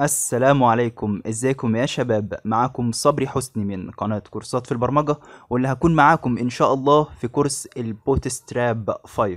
السلام عليكم ازيكم يا شباب معاكم صبري حسني من قناة كورسات في البرمجة واللي هكون معاكم ان شاء الله في كورس البوتستراب 5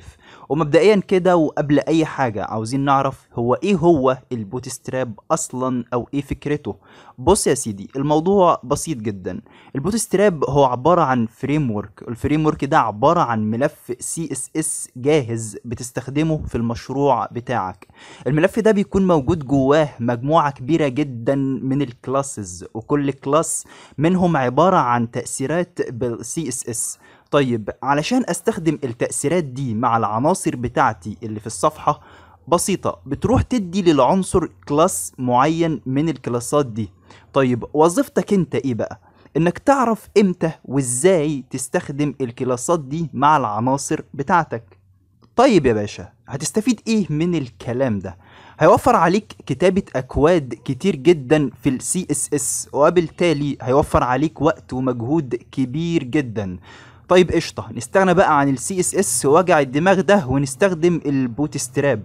ومبدئيا كده وقبل اي حاجة عاوزين نعرف هو ايه هو البوتستراب اصلا او ايه فكرته بص يا سيدي الموضوع بسيط جدا البوتستراب هو عبارة عن فريم ورك الفريم ورك ده عبارة عن ملف سي اس اس جاهز بتستخدمه في المشروع بتاعك الملف ده بيكون موجود جواه مجموعة كبيرة جدا من الكلاسز وكل كلاس منهم عبارة عن تأثيرات بالسي اس اس طيب علشان استخدم التأثيرات دي مع العناصر بتاعتي اللي في الصفحة بسيطة بتروح تدي للعنصر كلاس معين من الكلاسات دي طيب وظيفتك انت ايه بقى؟ انك تعرف امتى وازاي تستخدم الكلاسات دي مع العناصر بتاعتك طيب يا باشا هتستفيد ايه من الكلام ده؟ هيوفر عليك كتابة أكواد كتير جدا في اس CSS وبالتالي هيوفر عليك وقت ومجهود كبير جدا طيب قشطة نستغنى بقى عن اس CSS ووجع الدماغ ده ونستخدم البوتستراب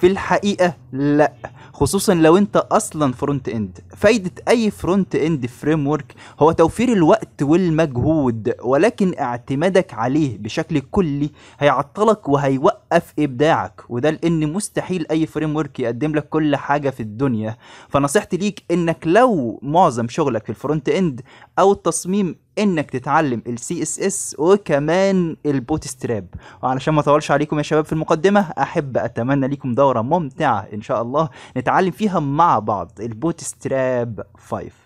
في الحقيقة لأ خصوصا لو انت اصلا فرونت اند فايدة اي فرونت اند فريم ورك هو توفير الوقت والمجهود ولكن اعتمادك عليه بشكل كلي هيعطلك وهيوقف وقف ابداعك وده لان مستحيل اي فريم ورك يقدم لك كل حاجه في الدنيا فنصيحتي ليك انك لو معظم شغلك في الفرونت اند او التصميم انك تتعلم السي اس اس وكمان البوت ستراب وعلشان ما اطولش عليكم يا شباب في المقدمه احب اتمنى ليكم دوره ممتعه ان شاء الله نتعلم فيها مع بعض البوت ستراب 5